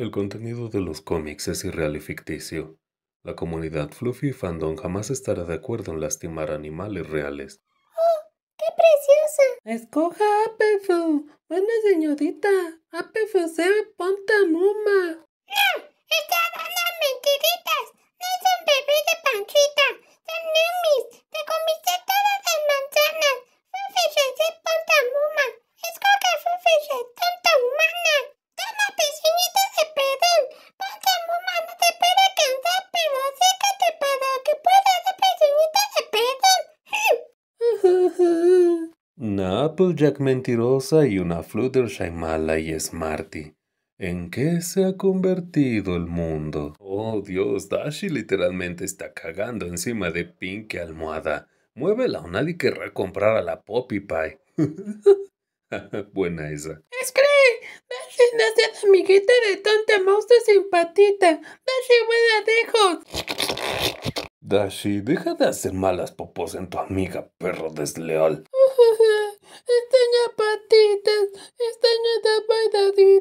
El contenido de los cómics es irreal y ficticio. La comunidad Fluffy Fandom jamás estará de acuerdo en lastimar animales reales. ¡Oh, qué preciosa! Escoja Apefu. Buena señorita. Apefu se ponta muma. ¡No! ¡Está dando mentira! una Applejack mentirosa y una Fluttershy mala y Smarty. ¿En qué se ha convertido el mundo? Oh Dios, Dashi literalmente está cagando encima de Pinky Almohada. Muévela o nadie querrá comprar a la Poppy Pie. Buena esa. ¡Scree! Dashi no seas amiguita de tonta mouse sin patita. Dashi, buena dejo. Dashi, deja de hacer malas popos en tu amiga, perro desleal. Estaña patitas, estaña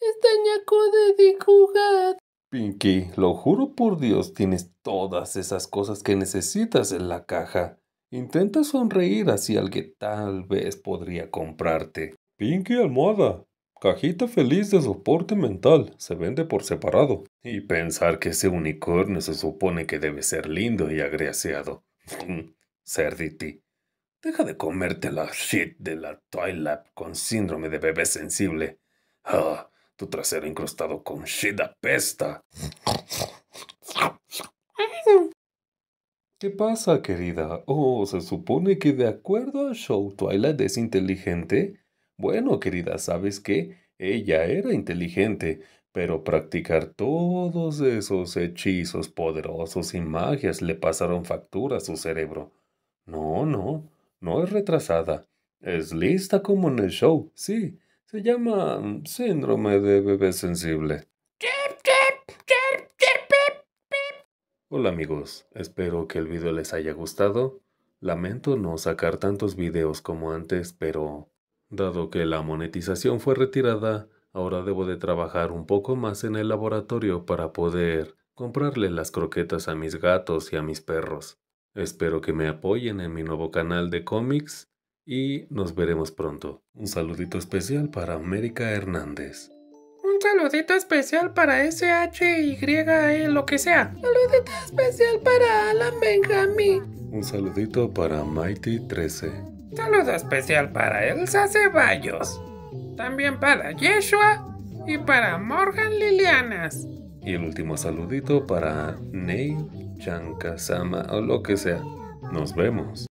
estaña de jugar. Pinky, lo juro por Dios, tienes todas esas cosas que necesitas en la caja. Intenta sonreír así al que tal vez podría comprarte. Pinky Almohada, Cajita feliz de soporte mental, se vende por separado. Y pensar que ese unicornio se supone que debe ser lindo y agraciado. Cerditi. Deja de comerte la shit de la Twilight con síndrome de bebé sensible. Ah, tu trasero incrustado con shit apesta. ¿Qué pasa, querida? Oh, se supone que de acuerdo a Show Twilight es inteligente. Bueno, querida, ¿sabes qué? Ella era inteligente, pero practicar todos esos hechizos poderosos y magias le pasaron factura a su cerebro. No, no, no es retrasada. Es lista como en el show, sí. Se llama mm, síndrome de bebé sensible. Hola amigos, espero que el video les haya gustado. Lamento no sacar tantos videos como antes, pero dado que la monetización fue retirada, ahora debo de trabajar un poco más en el laboratorio para poder comprarle las croquetas a mis gatos y a mis perros. Espero que me apoyen en mi nuevo canal de cómics y nos veremos pronto. Un saludito especial para América Hernández. Un saludito especial para SHY, e, lo que sea. Saludito especial para Alan Benjamin. Un saludito para Mighty13. Saludo especial para Elsa Ceballos. También para Yeshua y para Morgan Lilianas. Y el último saludito para Neil. Sama o lo que sea. Nos vemos.